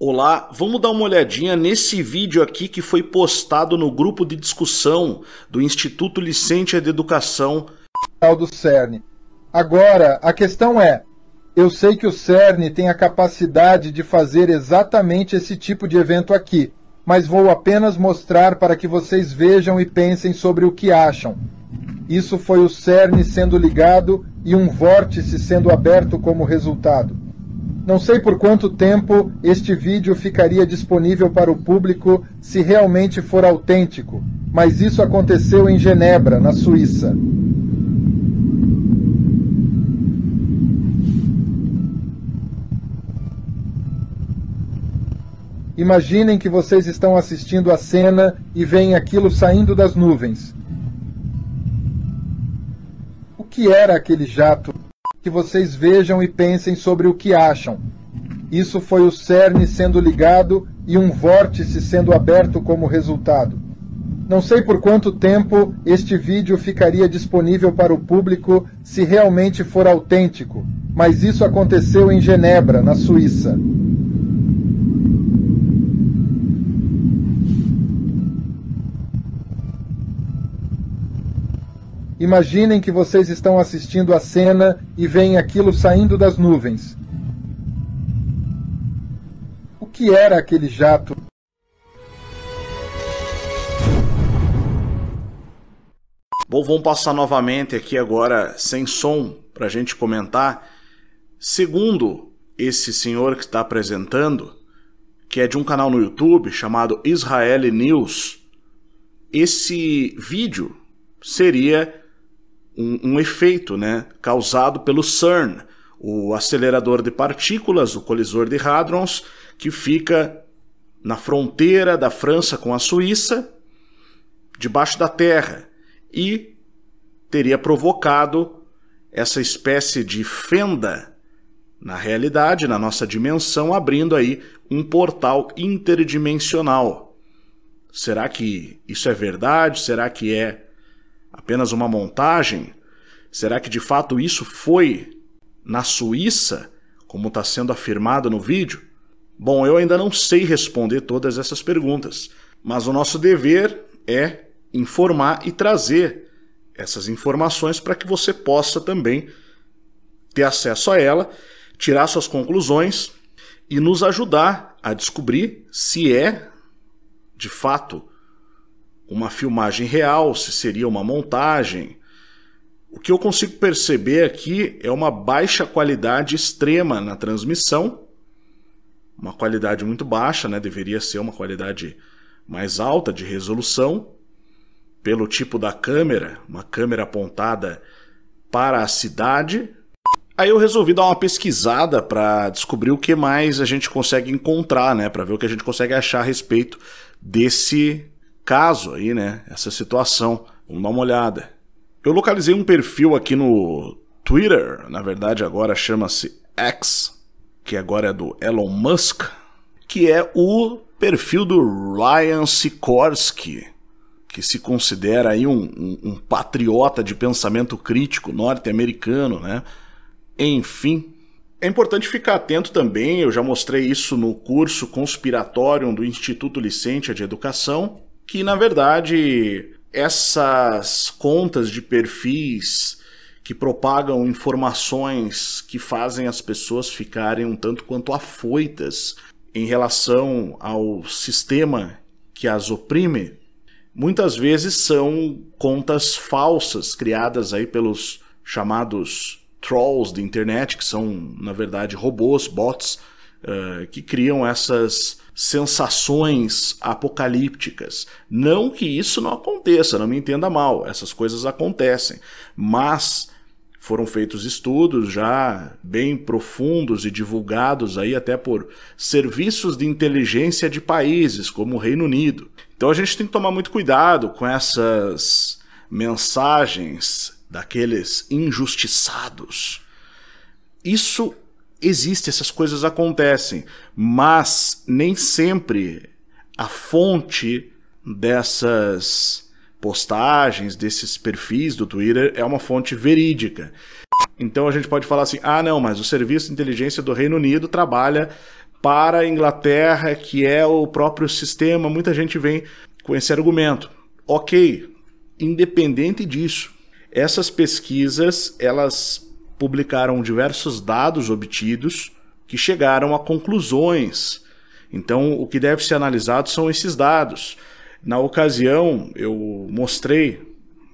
Olá, vamos dar uma olhadinha nesse vídeo aqui que foi postado no grupo de discussão do Instituto Licente de Educação do CERN. Agora, a questão é: eu sei que o CERN tem a capacidade de fazer exatamente esse tipo de evento aqui, mas vou apenas mostrar para que vocês vejam e pensem sobre o que acham. Isso foi o CERN sendo ligado e um vórtice sendo aberto como resultado. Não sei por quanto tempo este vídeo ficaria disponível para o público se realmente for autêntico, mas isso aconteceu em Genebra, na Suíça. Imaginem que vocês estão assistindo a cena e veem aquilo saindo das nuvens. O que era aquele jato? que vocês vejam e pensem sobre o que acham. Isso foi o cerne sendo ligado e um vórtice sendo aberto como resultado. Não sei por quanto tempo este vídeo ficaria disponível para o público se realmente for autêntico, mas isso aconteceu em Genebra, na Suíça. Imaginem que vocês estão assistindo a cena e veem aquilo saindo das nuvens. O que era aquele jato? Bom, vamos passar novamente aqui agora sem som para a gente comentar. Segundo esse senhor que está apresentando, que é de um canal no YouTube chamado Israel News, esse vídeo seria um, um efeito né, causado pelo CERN, o acelerador de partículas, o colisor de hadrons, que fica na fronteira da França com a Suíça, debaixo da terra, e teria provocado essa espécie de fenda na realidade, na nossa dimensão, abrindo aí um portal interdimensional. Será que isso é verdade? Será que é apenas uma montagem? Será que de fato isso foi na Suíça, como está sendo afirmado no vídeo? Bom, eu ainda não sei responder todas essas perguntas, mas o nosso dever é informar e trazer essas informações para que você possa também ter acesso a ela, tirar suas conclusões e nos ajudar a descobrir se é de fato uma filmagem real, se seria uma montagem. O que eu consigo perceber aqui é uma baixa qualidade extrema na transmissão, uma qualidade muito baixa, né? deveria ser uma qualidade mais alta de resolução, pelo tipo da câmera, uma câmera apontada para a cidade. Aí eu resolvi dar uma pesquisada para descobrir o que mais a gente consegue encontrar, né, para ver o que a gente consegue achar a respeito desse caso aí, né? Essa situação. Vamos dar uma olhada. Eu localizei um perfil aqui no Twitter, na verdade agora chama-se X, que agora é do Elon Musk, que é o perfil do Ryan Sikorsky, que se considera aí um, um, um patriota de pensamento crítico norte-americano, né? Enfim, é importante ficar atento também, eu já mostrei isso no curso Conspiratório do Instituto Licente de Educação, que na verdade essas contas de perfis que propagam informações que fazem as pessoas ficarem um tanto quanto afoitas em relação ao sistema que as oprime, muitas vezes são contas falsas criadas aí pelos chamados trolls de internet, que são na verdade robôs, bots, uh, que criam essas sensações apocalípticas. Não que isso não aconteça, não me entenda mal, essas coisas acontecem, mas foram feitos estudos já bem profundos e divulgados aí até por serviços de inteligência de países como o Reino Unido. Então a gente tem que tomar muito cuidado com essas mensagens daqueles injustiçados. Isso existe, essas coisas acontecem, mas nem sempre a fonte dessas postagens, desses perfis do Twitter é uma fonte verídica. Então a gente pode falar assim: ah, não, mas o Serviço de Inteligência do Reino Unido trabalha para a Inglaterra, que é o próprio sistema. Muita gente vem com esse argumento. Ok, independente disso, essas pesquisas elas publicaram diversos dados obtidos que chegaram a conclusões. Então, o que deve ser analisado são esses dados. Na ocasião, eu mostrei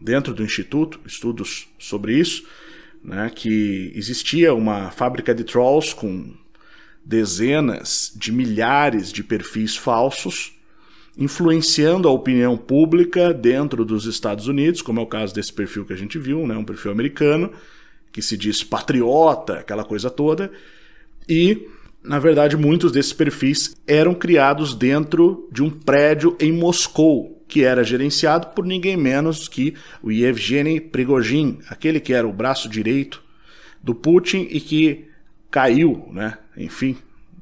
dentro do instituto estudos sobre isso, né, que existia uma fábrica de trolls com dezenas de milhares de perfis falsos influenciando a opinião pública dentro dos Estados Unidos, como é o caso desse perfil que a gente viu, né, um perfil americano, que se diz patriota, aquela coisa toda, e na verdade muitos desses perfis eram criados dentro de um prédio em Moscou, que era gerenciado por ninguém menos que o Yevgeny Prigojin, aquele que era o braço direito do Putin e que caiu, né, enfim,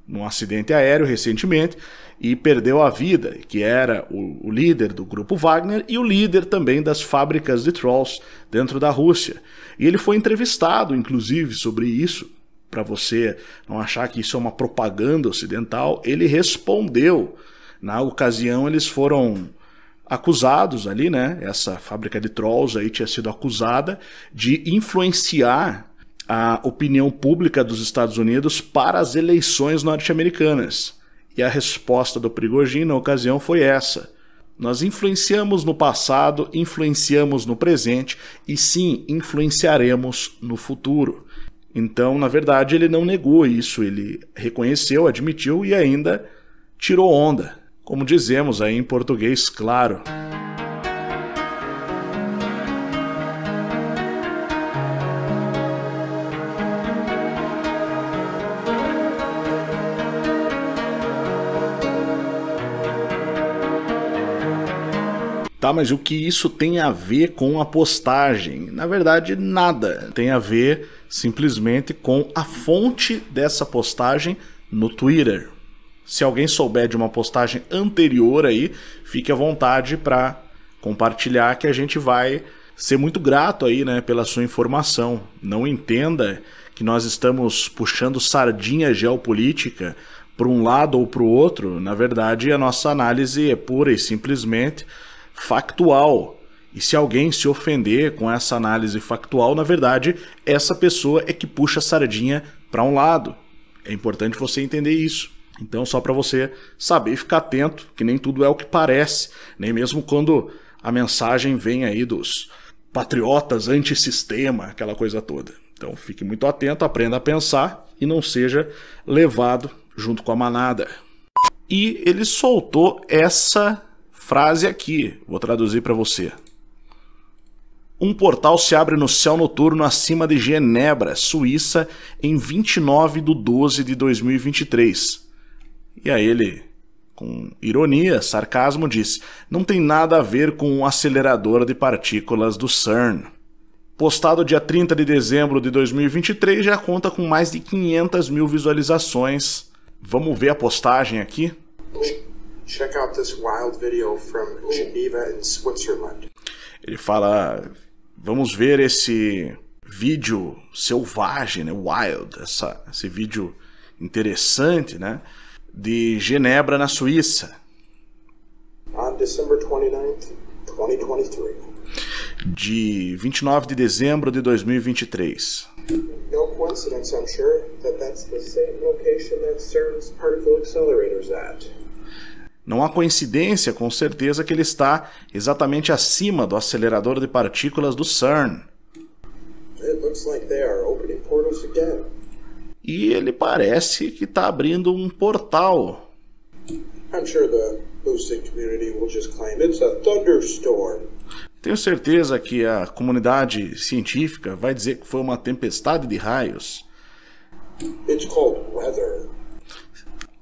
num acidente aéreo recentemente e perdeu a vida, que era o, o, líder do grupo Wagner e o líder também das fábricas de trolls dentro da Rússia. E ele foi entrevistado, inclusive, sobre isso. Para você não achar que isso é uma propaganda ocidental, ele respondeu. Na ocasião, eles foram acusados ali, né? Essa fábrica de trolls aí tinha sido acusada de influenciar a opinião pública dos Estados Unidos para as eleições norte-americanas. E a resposta do Prigogine na ocasião foi essa. Nós influenciamos no passado, influenciamos no presente e sim, influenciaremos no futuro. Então, na verdade, ele não negou isso, ele reconheceu, admitiu e ainda tirou onda. Como dizemos aí em português, claro. Tá, mas o que isso tem a ver com a postagem? Na verdade, nada. Tem a ver simplesmente com a fonte dessa postagem no Twitter. Se alguém souber de uma postagem anterior aí, fique à vontade para compartilhar que a gente vai ser muito grato aí, né, pela sua informação. Não entenda que nós estamos puxando sardinha geopolítica para um lado ou para o outro. Na verdade, a nossa análise é pura e simplesmente factual. E se alguém se ofender com essa análise factual, na verdade, essa pessoa é que puxa a sardinha para um lado. É importante você entender isso. Então, só para você saber e ficar atento, que nem tudo é o que parece, nem mesmo quando a mensagem vem aí dos patriotas antissistema, aquela coisa toda. Então, fique muito atento, aprenda a pensar e não seja levado junto com a manada. E ele soltou essa frase aqui, vou traduzir para você. Um portal se abre no céu noturno acima de Genebra, Suíça, em 29 de 12 de 2023. E aí ele, com ironia, sarcasmo, disse: Não tem nada a ver com o um acelerador de partículas do CERN. Postado dia 30 de dezembro de 2023, já conta com mais de 500 mil visualizações. Vamos ver a postagem aqui? Check out this wild video from Geneva in Switzerland. Ele fala, vamos ver esse vídeo selvagem, né? wild, essa, esse vídeo interessante, né? De Genebra na Suíça. On December 29 De 29 de dezembro de 2023. No coincidence, I'm sure, that that's the same location that CERN's particle accelerators at. Não há coincidência, com certeza, que ele está exatamente acima do acelerador de partículas do CERN. E ele parece que está abrindo um portal. Tenho certeza que a comunidade científica vai dizer que foi uma tempestade de raios.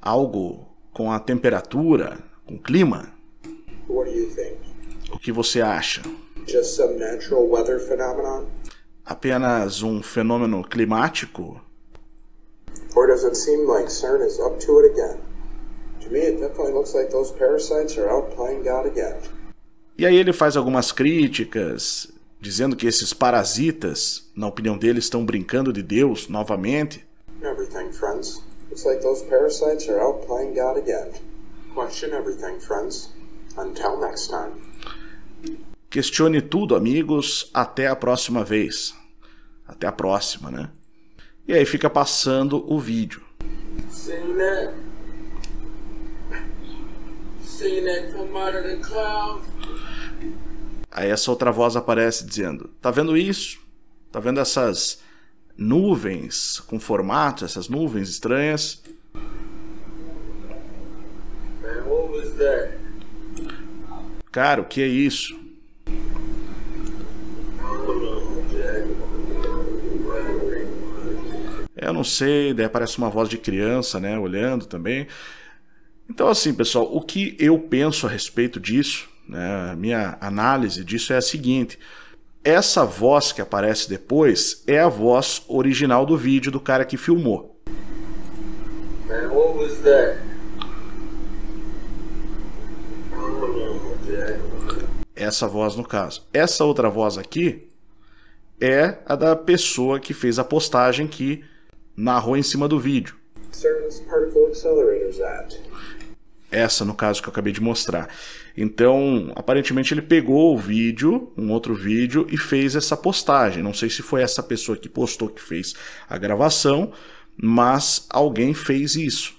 Algo com a temperatura, com o clima? O que você acha? Apenas um fenômeno climático? Or does it seem like CERN is up to it again? To me, it definitely looks like those parasites are out playing God again. E aí ele faz algumas críticas, dizendo que esses parasitas, na opinião dele, estão brincando de Deus novamente. Everything, friends. Looks like those parasites are playing God again. Question everything, friends. Until next time. Questione tudo, amigos. Até a próxima vez. Até a próxima, né? E aí fica passando o vídeo. Sing that. Sing that come out of the cloud. Aí essa outra voz aparece dizendo: Tá vendo isso? Tá vendo essas nuvens com formato, essas nuvens estranhas. Cara, o que é isso? Eu não sei, daí uma voz de criança, né, olhando também. Então, assim, pessoal, o que eu penso a respeito disso, né, minha análise disso é a seguinte: essa voz que aparece depois é a voz original do vídeo do cara que filmou. Essa voz no caso. Essa outra voz aqui é a da pessoa que fez a postagem que narrou em cima do vídeo. Essa, no caso, que eu acabei de mostrar. Então, aparentemente ele pegou o vídeo, um outro vídeo, e fez essa postagem. Não sei se foi essa pessoa que postou que fez a gravação, mas alguém fez isso.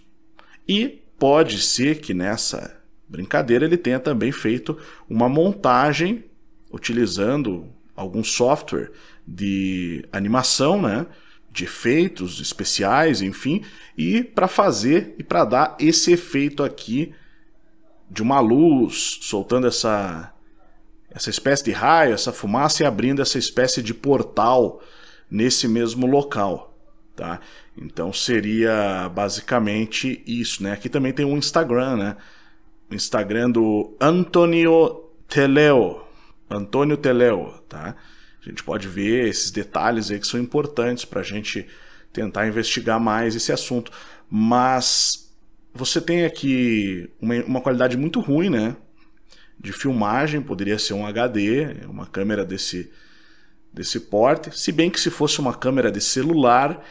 E pode ser que nessa brincadeira ele tenha também feito uma montagem utilizando algum software de animação, né? de efeitos especiais, enfim, e para fazer e para dar esse efeito aqui de uma luz soltando essa essa espécie de raio, essa fumaça e abrindo essa espécie de portal nesse mesmo local, tá? Então seria basicamente isso, né? Aqui também tem um Instagram, né? O Instagram do Antonio Teleo, Antônio Teleo, tá? A gente pode ver esses detalhes aí que são importantes para a gente tentar investigar mais esse assunto. Mas você tem aqui uma, uma qualidade muito ruim, né? De filmagem, poderia ser um HD, uma câmera desse, desse porte. Se bem que se fosse uma câmera de celular,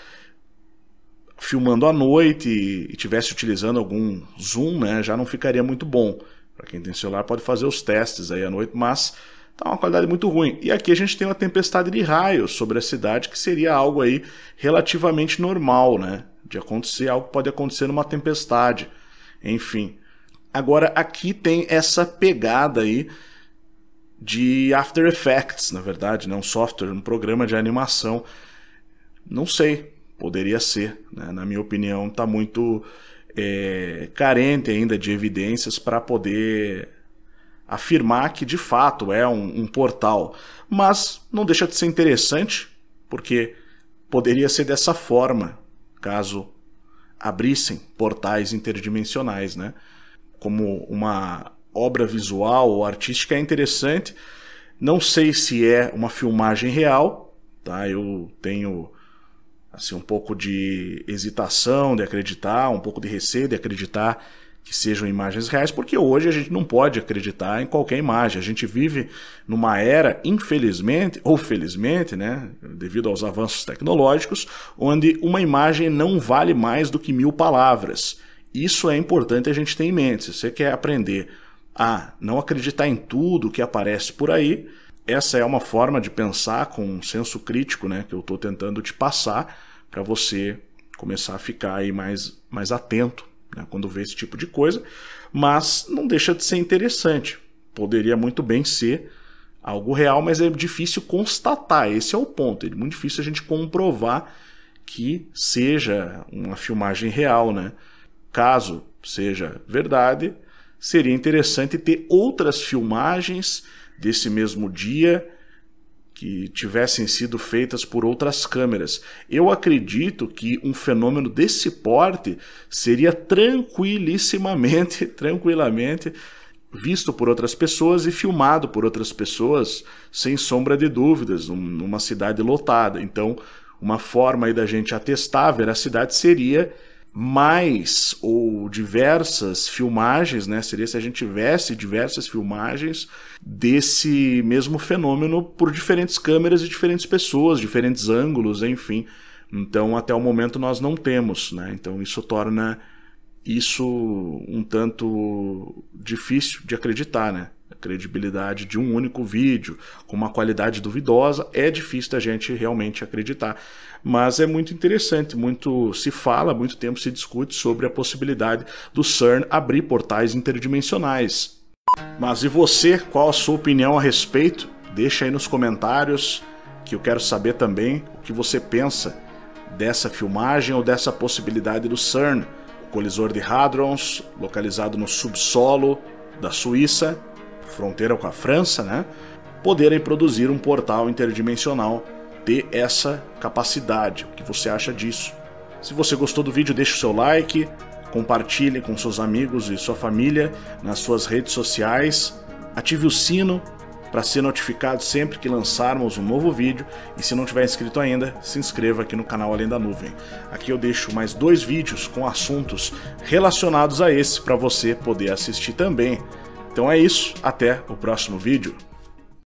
filmando à noite e, e tivesse utilizando algum zoom, né, já não ficaria muito bom. Para quem tem celular pode fazer os testes aí à noite, mas tá uma qualidade muito ruim. E aqui a gente tem uma tempestade de raios sobre a cidade que seria algo aí relativamente normal, né? de acontecer, algo pode acontecer numa tempestade, enfim. Agora, aqui tem essa pegada aí de After Effects, na verdade, né? um software, um programa de animação. Não sei, poderia ser, né? na minha opinião, está muito é, carente ainda de evidências para poder afirmar que de fato é um, um portal. Mas não deixa de ser interessante, porque poderia ser dessa forma, caso abrissem portais interdimensionais, né? Como uma obra visual ou artística é interessante. Não sei se é uma filmagem real, tá? Eu tenho assim um pouco de hesitação de acreditar, um pouco de receio de acreditar que sejam imagens reais, porque hoje a gente não pode acreditar em qualquer imagem. A gente vive numa era, infelizmente ou felizmente, né, devido aos avanços tecnológicos, onde uma imagem não vale mais do que mil palavras. Isso é importante a gente ter em mente. Se você quer aprender a não acreditar em tudo que aparece por aí, essa é uma forma de pensar com um senso crítico, né, que eu estou tentando te passar para você começar a ficar aí mais, mais atento né, quando vê esse tipo de coisa, mas não deixa de ser interessante. Poderia muito bem ser algo real, mas é difícil constatar. Esse é o ponto. É muito difícil a gente comprovar que seja uma filmagem real, né? Caso seja verdade, seria interessante ter outras filmagens desse mesmo dia que tivessem sido feitas por outras câmeras. Eu acredito que um fenômeno desse porte seria tranquilissimamente, tranquilamente visto por outras pessoas e filmado por outras pessoas, sem sombra de dúvidas, numa cidade lotada. Então, uma forma aí da gente atestar a veracidade seria mais ou diversas filmagens, né? Seria se a gente tivesse diversas filmagens desse mesmo fenômeno por diferentes câmeras e diferentes pessoas, diferentes ângulos, enfim. Então, até o momento nós não temos, né? Então, isso torna isso um tanto difícil de acreditar, né? credibilidade de um único vídeo com uma qualidade duvidosa, é difícil da gente realmente acreditar. Mas é muito interessante, muito se fala, muito tempo se discute sobre a possibilidade do CERN abrir portais interdimensionais. Mas e você, qual a sua opinião a respeito? Deixa aí nos comentários que eu quero saber também o que você pensa dessa filmagem ou dessa possibilidade do CERN, o colisor de hadrons localizado no subsolo da Suíça, fronteira com a França, né, poderem produzir um portal interdimensional, ter essa capacidade. O que você acha disso? Se você gostou do vídeo, deixe o seu like, compartilhe com seus amigos e sua família nas suas redes sociais, ative o sino para ser notificado sempre que lançarmos um novo vídeo e se não tiver inscrito ainda, se inscreva aqui no canal Além da Nuvem. Aqui eu deixo mais dois vídeos com assuntos relacionados a esse para você poder assistir também. Então é isso, até o próximo vídeo.